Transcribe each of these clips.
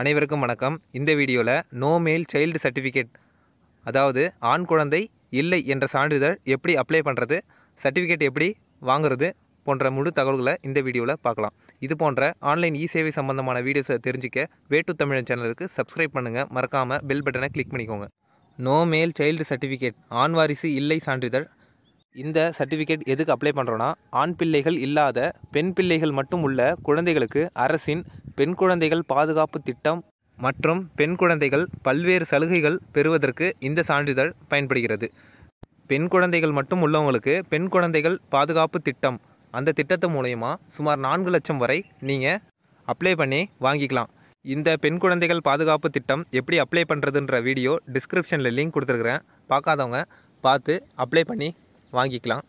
அனைவருக்கும் வணக்கம் இந்த வீடியோவில் நோ மேல் சைல்டு சர்டிஃபிகேட் அதாவது ஆண் குழந்தை இல்லை என்ற சான்றிதழ் எப்படி அப்ளை பண்ணுறது சர்டிஃபிகேட் எப்படி வாங்குறது போன்ற முழு தகவல்களை இந்த வீடியோவில் பார்க்கலாம் இது போன்ற ஆன்லைன் இ சேவை சம்பந்தமான வீடியோஸை தெரிஞ்சிக்க வேட்டு தமிழன் சேனலுக்கு சப்ஸ்கிரைப் பண்ணுங்கள் மறக்காமல் பெல் பட்டனை கிளிக் பண்ணிக்கோங்க நோ மேல் சைல்டு சர்டிஃபிகேட் ஆண் வாரிசு இல்லை சான்றிதழ் இந்த சர்டிஃபிகேட் எதுக்கு அப்ளை பண்ணுறோன்னா ஆண் பிள்ளைகள் இல்லாத பெண் பிள்ளைகள் மட்டும் உள்ள குழந்தைகளுக்கு அரசின் பெண் குழந்தைகள் பாதுகாப்பு திட்டம் மற்றும் பெண் குழந்தைகள் பல்வேறு சலுகைகள் பெறுவதற்கு இந்த சான்றிதழ் பயன்படுகிறது பெண் குழந்தைகள் மட்டும் உள்ளவங்களுக்கு பெண் குழந்தைகள் பாதுகாப்பு திட்டம் அந்த திட்டத்து மூலயமா சுமார் நான்கு லட்சம் வரை நீங்கள் அப்ளை பண்ணி வாங்கிக்கலாம் இந்த பெண் குழந்தைகள் பாதுகாப்பு திட்டம் எப்படி அப்ளை பண்ணுறதுன்ற வீடியோ டிஸ்கிரிப்ஷனில் லிங்க் கொடுத்துருக்குறேன் பார்க்காதவங்க பார்த்து அப்ளை பண்ணி வாங்கிக்கலாம்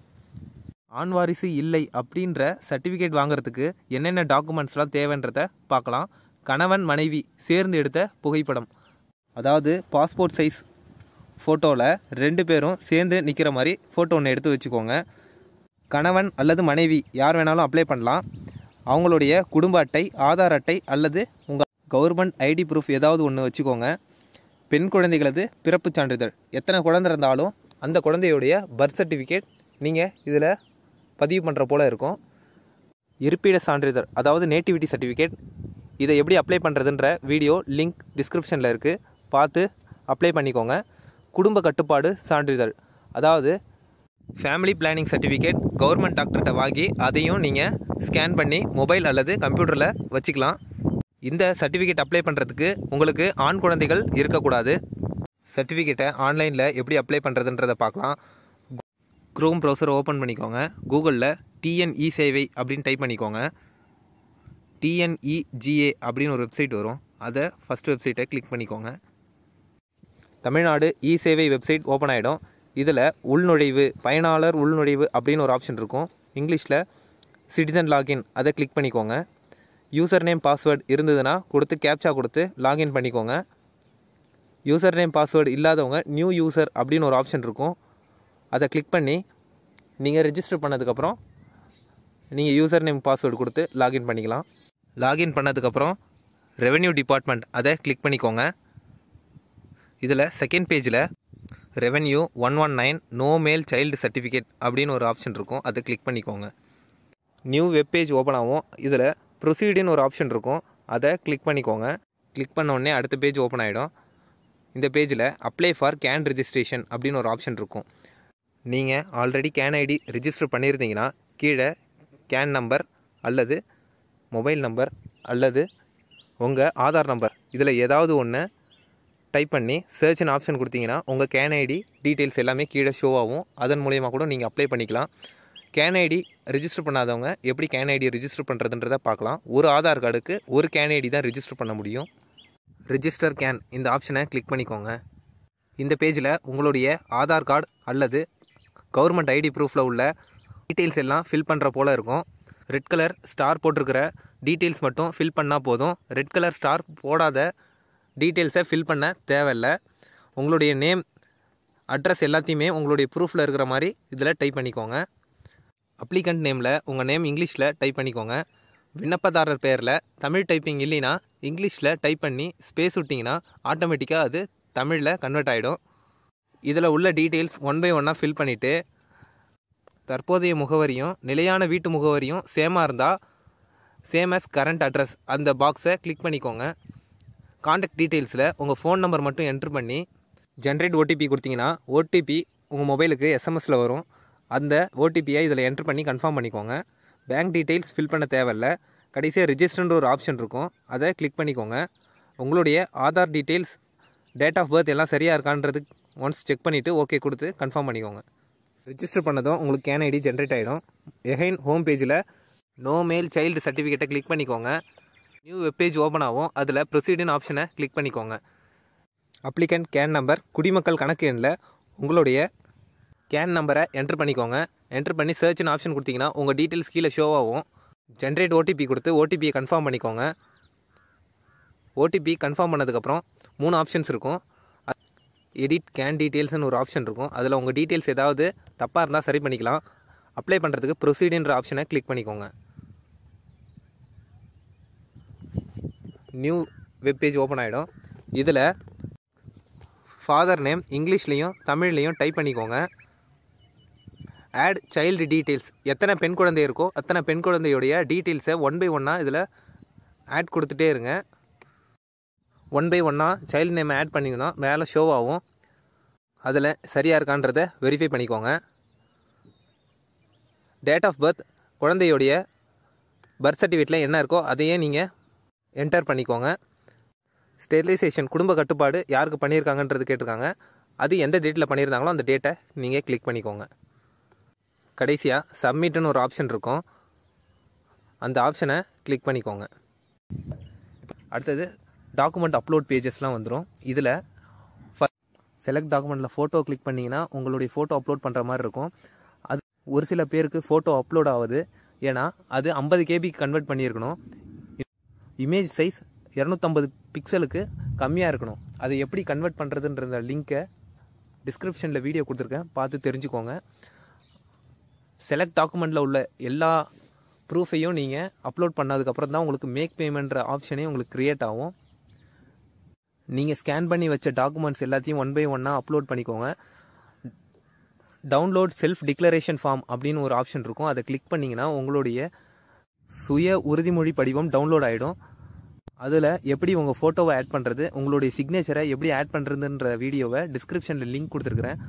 ஆண் வாரிசு இல்லை அப்படின்ற சர்டிஃபிகேட் வாங்குறதுக்கு என்னென்ன டாக்குமெண்ட்ஸ்லாம் தேவைன்றத பார்க்கலாம் கணவன் மனைவி சேர்ந்து எடுத்த புகைப்படம் அதாவது பாஸ்போர்ட் சைஸ் ஃபோட்டோவில் ரெண்டு பேரும் சேர்ந்து நிற்கிற மாதிரி ஃபோட்டோ ஒன்று எடுத்து வச்சுக்கோங்க கணவன் அல்லது மனைவி யார் வேணாலும் அப்ளை பண்ணலாம் அவங்களுடைய குடும்ப அட்டை ஆதார் அட்டை அல்லது உங்கள் கவர்மெண்ட் ஐடி ப்ரூஃப் ஏதாவது ஒன்று வச்சுக்கோங்க பெண் குழந்தைகளது பிறப்பு சான்றிதழ் எத்தனை குழந்தை இருந்தாலும் அந்த குழந்தையுடைய பர்த் சர்டிஃபிகேட் நீங்கள் இதில் பதிவு பண்ணுற போல் இருக்கும் இருப்பிட சான்றிதழ் அதாவது நேட்டிவிட்டி சர்டிஃபிகேட் இதை எப்படி அப்ளை பண்ணுறதுன்ற வீடியோ லிங்க் டிஸ்கிரிப்ஷனில் இருக்குது பார்த்து அப்ளை பண்ணிக்கோங்க குடும்ப கட்டுப்பாடு சான்றிதழ் அதாவது ஃபேமிலி பிளானிங் சர்டிஃபிகேட் கவர்மெண்ட் டாக்டர்கிட்ட வாங்கி அதையும் நீங்கள் ஸ்கேன் பண்ணி மொபைல் அல்லது கம்ப்யூட்டரில் வச்சுக்கலாம் இந்த சர்டிஃபிகேட் அப்ளை பண்ணுறதுக்கு உங்களுக்கு ஆண் குழந்தைகள் இருக்கக்கூடாது சர்டிஃபிகேட்டை ஆன்லைனில் எப்படி அப்ளை பண்ணுறதுன்றதை பார்க்கலாம் க்ரோம் ப்ரௌசர் ஓப்பன் பண்ணிக்கோங்க கூகுளில் டிஎன்இ சேவை e அப்படின்னு டைப் பண்ணிக்கோங்க டிஎன்இஜிஏ e அப்படின்னு ஒரு வெப்சைட் வரும் அதை ஃபஸ்ட் வெப்சைட்டை கிளிக் பண்ணிக்கோங்க தமிழ்நாடு இ சேவை வெப்சைட் ஓப்பன் ஆகிடும் இதில் உள்நுழைவு பயனாளர் உள்நுழைவு அப்படின்னு ஒரு ஆப்ஷன் இருக்கும் இங்கிலீஷில் சிட்டிசன் லாகின் அதை கிளிக் பண்ணிக்கோங்க யூசர் நேம் பாஸ்வேர்டு இருந்ததுன்னா கொடுத்து கேப்சா கொடுத்து லாகின் பண்ணிக்கோங்க யூசர் நேம் பாஸ்வேர்டு இல்லாதவங்க நியூ யூசர் அப்படின்னு ஒரு ஆப்ஷன் இருக்கும் அதை கிளிக் பண்ணி நீங்கள் ரெஜிஸ்டர் பண்ணதுக்கப்புறம் நீங்கள் யூசர் நேம் பாஸ்வேர்டு கொடுத்து லாகின் பண்ணிக்கலாம் லாகின் பண்ணதுக்கப்புறம் ரெவென்யூ டிபார்ட்மெண்ட் அதை கிளிக் பண்ணிக்கோங்க இதில் செகண்ட் பேஜில் revenue one one nine no male child certificate அப்படின்னு ஒரு ஆப்ஷன் இருக்கும் அதை கிளிக் பண்ணிக்கோங்க நியூ வெப்பேஜ் ஓப்பன் ஆகும் இதில் ப்ரொசீடுன்னு ஒரு ஆப்ஷன் இருக்கும் அதை கிளிக் பண்ணிக்கோங்க கிளிக் பண்ணோடனே அடுத்த பேஜ் ஓப்பன் ஆகிடும் இந்த பேஜில் அப்ளை ஃபார் கேன் ரிஜிஸ்ட்ரேஷன் அப்படின்னு ஒரு ஆப்ஷன் இருக்கும் நீங்கள் ஆல்ரெடி கேன் ஐடி ரிஜிஸ்டர் பண்ணியிருந்தீங்கன்னா கீழே கேன் நம்பர் அல்லது மொபைல் நம்பர் அல்லது உங்கள் ஆதார் நம்பர் இதில் ஏதாவது ஒன்று டைப் பண்ணி சர்ச்சின் ஆப்ஷன் கொடுத்தீங்கன்னா உங்கள் கேன் ஐடி டீட்டெயில்ஸ் எல்லாமே கீழே ஷோ ஆகும் அதன் மூலயமா கூட நீங்கள் அப்ளை பண்ணிக்கலாம் கேன் ஐடி ரிஜிஸ்டர் பண்ணாதவங்க எப்படி கேன் ஐடி ரிஜிஸ்டர் பண்ணுறதுன்றதை பார்க்கலாம் ஒரு ஆதார் கார்டுக்கு ஒரு கேன் ஐடி தான் ரிஜிஸ்டர் பண்ண முடியும் ரிஜிஸ்டர் கேன் இந்த ஆப்ஷனை கிளிக் பண்ணிக்கோங்க இந்த பேஜில் உங்களுடைய ஆதார் கார்டு அல்லது கவர்மெண்ட் ஐடி ப்ரூஃபில் உள்ள டீட்டெயில்ஸ் எல்லாம் ஃபில் பண்ணுற போல் இருக்கும் ரெட் கலர் ஸ்டார் போட்டிருக்கிற டீட்டெயில்ஸ் மட்டும் ஃபில் பண்ணால் போதும் ரெட் கலர் ஸ்டார் போடாத டீட்டெயில்ஸை ஃபில் பண்ண தேவையில்லை உங்களுடைய நேம் அட்ரஸ் எல்லாத்தையுமே உங்களுடைய ப்ரூஃபில் இருக்கிற மாதிரி இதில் டைப் பண்ணிக்கோங்க அப்ளிகண்ட் நேமில் உங்கள் நேம் இங்கிலீஷில் டைப் பண்ணிக்கோங்க விண்ணப்பதாரர் பேரில் தமிழ் டைப்பிங் இல்லைன்னா இங்கிலீஷில் டைப் பண்ணி ஸ்பேஸ் விட்டிங்கன்னா ஆட்டோமேட்டிக்காக அது தமிழில் கன்வெர்ட் ஆகிடும் இதில் உள்ள டீட்டெயில்ஸ் ஒன் பை ஒன்னாக ஃபில் பண்ணிவிட்டு தற்போதைய முகவரியும் நிலையான வீட்டு முகவரியும் சேமாக இருந்தால் சேம் அஸ் கரண்ட் அட்ரஸ் அந்த பாக்ஸை கிளிக் பண்ணிக்கோங்க காண்டாக்ட் டீட்டெயில்ஸில் உங்கள் ஃபோன் நம்பர் மட்டும் என்ட்ரு பண்ணி ஜென்ரேட் ஓடிபி கொடுத்தீங்கன்னா ஓடிபி உங்கள் மொபைலுக்கு எஸ்எம்எஸில் வரும் அந்த ஓடிபியை இதில் என்ட்ரு பண்ணி கன்ஃபார்ம் பண்ணிக்கோங்க பேங்க் டீட்டெயில்ஸ் ஃபில் பண்ண தேவையில்ல கடைசியாக ரிஜிஸ்டர்ன்ற ஒரு ஆப்ஷன் இருக்கும் அதை கிளிக் பண்ணிக்கோங்க உங்களுடைய Aadhaar details date of birth எல்லாம் சரியாக இருக்கான்றது ஒன்ஸ் செக் பண்ணிவிட்டு ஓகே கொடுத்து கன்ஃபார்ம் பண்ணிக்கோங்க ரிஜிஸ்டர் பண்ணதும் உங்களுக்கு கேன் ஐடி ஜென்ரேட் ஆகிடும் எகைன் ஹோம் பேஜில் நோ மெயில் சைல்டு சர்டிஃபிகேட்டை கிளிக் பண்ணிக்கோங்க நியூ வெப்பேஜ் ஓப்பன் ஆகும் அதில் ப்ரொசீடின் ஆப்ஷனை கிளிக் பண்ணிக்கோங்க அப்ளிகண்ட் கேன் நம்பர் குடிமக்கள் கணக்கு எண்ணில் உங்களுடைய கேன் நம்பரை என்ட்ரு பண்ணிக்கோங்க என்ட்ரு பண்ணி சர்ச்சின் ஆப்ஷன் கொடுத்தீங்கன்னா உங்கள் டீட்டெயில்ஸ் கீழே ஷோ ஆகும் ஜென்ரேட் ஓடிபி கொடுத்து ஓடிபியை கன்ஃபார்ம் பண்ணிக்கோங்க ஓடிபி கன்ஃபார்ம் பண்ணதுக்கப்புறம் மூணு ஆப்ஷன்ஸ் இருக்கும் எடிட் கேன் டீட்டெயில்ஸ்னு ஒரு ஆப்ஷன் இருக்கும் அதில் உங்கள் டீட்டெயில்ஸ் ஏதாவது தப்பாக இருந்தால் சரி பண்ணிக்கலாம் அப்ளை பண்ணுறதுக்கு ப்ரொசீடுன்ற ஆப்ஷனை கிளிக் பண்ணிக்கோங்க நியூ வெப்பேஜ் ஓப்பன் ஆகிடும் இதில் ஃபாதர் நேம் இங்கிலீஷ்லேயும் தமிழ்லேயும் டைப் பண்ணிக்கோங்க ஆட் சைல்டு டீட்டெயில்ஸ் எத்தனை பெண் குழந்தை இருக்கோ அத்தனை பெண் குழந்தையுடைய டீட்டெயில்ஸை ஒன் பை ஒன்னாக இதில் ஆட் கொடுத்துட்டே இருங்க ஒன் பை ஒன்னாக சைல்டு நேம் ஆட் பண்ணிங்கன்னா மேலே ஷோ ஆகும் அதில் சரியாக இருக்கான்றத வெரிஃபை பண்ணிக்கோங்க டேட் ஆஃப் பர்த் குழந்தையுடைய பர்த் சர்டிஃபிகேட்டில் என்ன இருக்கோ அதையே நீங்கள் என்டர் பண்ணிக்கோங்க ஸ்டெரிலைசேஷன் குடும்ப கட்டுப்பாடு யாருக்கு பண்ணியிருக்காங்கன்றது கேட்டிருக்காங்க அது எந்த டேட்டில் பண்ணியிருந்தாங்களோ அந்த டேட்டை நீங்கள் கிளிக் பண்ணிக்கோங்க கடைசியாக சப்மிட்டுன்னு ஒரு ஆப்ஷன் இருக்கும் அந்த ஆப்ஷனை கிளிக் பண்ணிக்கோங்க அடுத்தது டாக்குமெண்ட் அப்லோட் பேஜஸ்லாம் வந்துடும் இதில் செலக்ட் டாக்குமெண்ட்டில் ஃபோட்டோ கிளிக் பண்ணிங்கன்னா உங்களுடைய ஃபோட்டோ அப்லோட் பண்ணுற மாதிரி இருக்கும் அது ஒரு சில பேருக்கு ஃபோட்டோ அப்லோட் ஆகுது ஏன்னா அது ஐம்பது கேபிக்கு கன்வெர்ட் பண்ணியிருக்கணும் இமேஜ் சைஸ் இரநூத்தம்பது பிக்சலுக்கு கம்மியாக இருக்கணும் அதை எப்படி கன்வெர்ட் பண்ணுறதுன்ற லிங்க்கை டிஸ்கிரிப்ஷனில் வீடியோ கொடுத்துருக்கேன் பார்த்து தெரிஞ்சுக்கோங்க செலக்ட் டாக்குமெண்ட்டில் உள்ள எல்லா ப்ரூஃபையும் நீங்கள் அப்லோட் பண்ணதுக்கப்புறம் தான் உங்களுக்கு மேக் பேமெண்ட்ற ஆப்ஷனே உங்களுக்கு க்ரியேட் ஆகும் நீங்கள் ஸ்கேன் பண்ணி வச்ச டாக்குமெண்ட்ஸ் எல்லாத்தையும் ஒன் பை ஒன்னாக அப்லோட் பண்ணிக்கோங்க டவுன்லோட் செல்ஃப் டிக்ளரேஷன் ஃபார்ம் அப்படின்னு ஒரு ஆப்ஷன் இருக்கும் அதை கிளிக் பண்ணிங்கன்னா உங்களுடைய சுய உறுதிமொழி படிவம் டவுன்லோட் ஆகிடும் அதில் எப்படி உங்கள் ஃபோட்டோவை ஆட் பண்ணுறது உங்களுடைய சிக்னேச்சரை எப்படி ஆட் பண்ணுறதுன்ற வீடியோவை டிஸ்கிரிப்ஷனில் லிங்க் கொடுத்துருக்குறேன்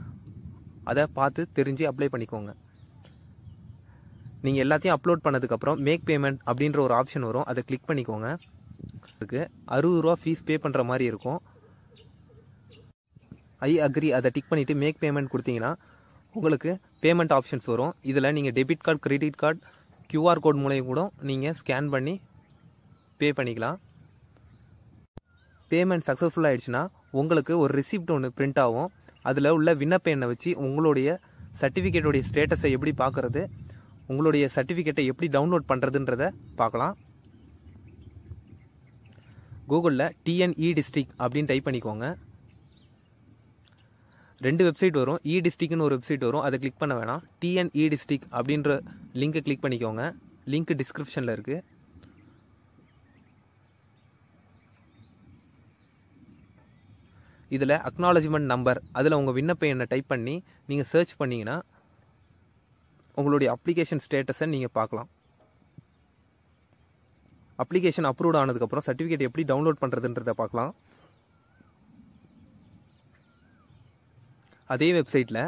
அதை பார்த்து தெரிஞ்சு அப்ளை பண்ணிக்கோங்க நீங்கள் எல்லாத்தையும் அப்லோட் பண்ணதுக்கப்புறம் மேக் பேமெண்ட் அப்படின்ற ஒரு ஆப்ஷன் வரும் அதை கிளிக் பண்ணிக்கோங்க போகிறதுக்கு அறுபது ரூபா ஃபீஸ் பே பண்ணுற மாதிரி இருக்கும் ஐ அக்ரி அதை டிக் பண்ணிவிட்டு மேக் பேமெண்ட் கொடுத்தீங்கன்னா உங்களுக்கு பேமெண்ட் ஆப்ஷன்ஸ் வரும் இதில் நீங்கள் debit card credit card QR code மூலையும் கூட நீங்கள் ஸ்கேன் பண்ணி பே பண்ணிக்கலாம் பேமெண்ட் சக்ஸஸ்ஃபுல் ஆகிடுச்சுன்னா உங்களுக்கு ஒரு ரிசிப்ட் ஒன்று பிரிண்ட் ஆகும் அதில் உள்ள விண்ணப்ப எண்ணை வச்சு உங்களுடைய சர்டிஃபிகேட்டுடைய ஸ்டேட்டஸை எப்படி பார்க்குறது உங்களுடைய சர்டிஃபிகேட்டை எப்படி டவுன்லோட் பண்ணுறதுன்றதை பார்க்கலாம் கூகுளில் டிஎன்இ டிஸ்ட்ரிக் அப்படின்னு டைப் பண்ணிக்கோங்க ரெண்டு வெப்சைட் வரும் இ e டிஸ்ட்ரிக்னு ஒரு வெப்சைட் வரும் அதை கிளிக் பண்ண வேணாம் டிஎன்இ டிஸ்ட்ரிக் e அப்படின்ற லிங்க்கை கிளிக் பண்ணிக்கோங்க லிங்க் டிஸ்கிரிப்ஷனில் இருக்குது இதில் அக்னாலஜ்மெண்ட் நம்பர் அதில் உங்கள் விண்ணப்ப எண்ணை டைப் பண்ணி நீங்கள் சர்ச் பண்ணிங்கன்னா உங்களுடைய அப்ளிகேஷன் ஸ்டேட்டஸை நீங்கள் பார்க்கலாம் அப்ளிகேஷன் அப்ரூவ் ஆனதுக்கப்புறம் சர்டிஃபிகேட் எப்படி டவுன்லோட் பண்ணுறதுன்றதை பார்க்கலாம் அதே வெப்சைட்டில்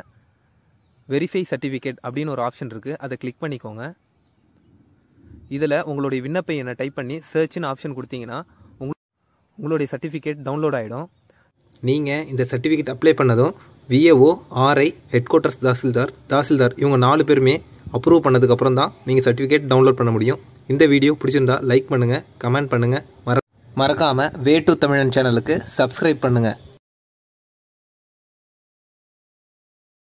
வெரிஃபை சர்டிஃபிகேட் அப்படின்னு ஒரு ஆப்ஷன் இருக்குது அதை கிளிக் பண்ணிக்கோங்க இதில் உங்களுடைய விண்ணப்ப என்ன டைப் பண்ணி சர்ச்னு ஆப்ஷன் கொடுத்தீங்கன்னா உங்களுடைய சர்டிஃபிகேட் டவுன்லோட் ஆகிடும் நீங்கள் இந்த சர்டிஃபிகேட் அப்ளை பண்ணதும் VAO RI headquarters tahsildar tahsildar இவங்க நாலு பேருமே அப்ரூவ் பண்ணதுக்கப்புறம் தான் நீங்கள் சர்டிஃபிகேட் டவுன்லோட் பண்ண முடியும் இந்த வீடியோ பிடிச்சிருந்தா லைக் பண்ணுங்கள் கமெண்ட் பண்ணுங்கள் மற மறக்காமல் வே டு தமிழன் சேனலுக்கு சப்ஸ்கிரைப் பண்ணுங்கள்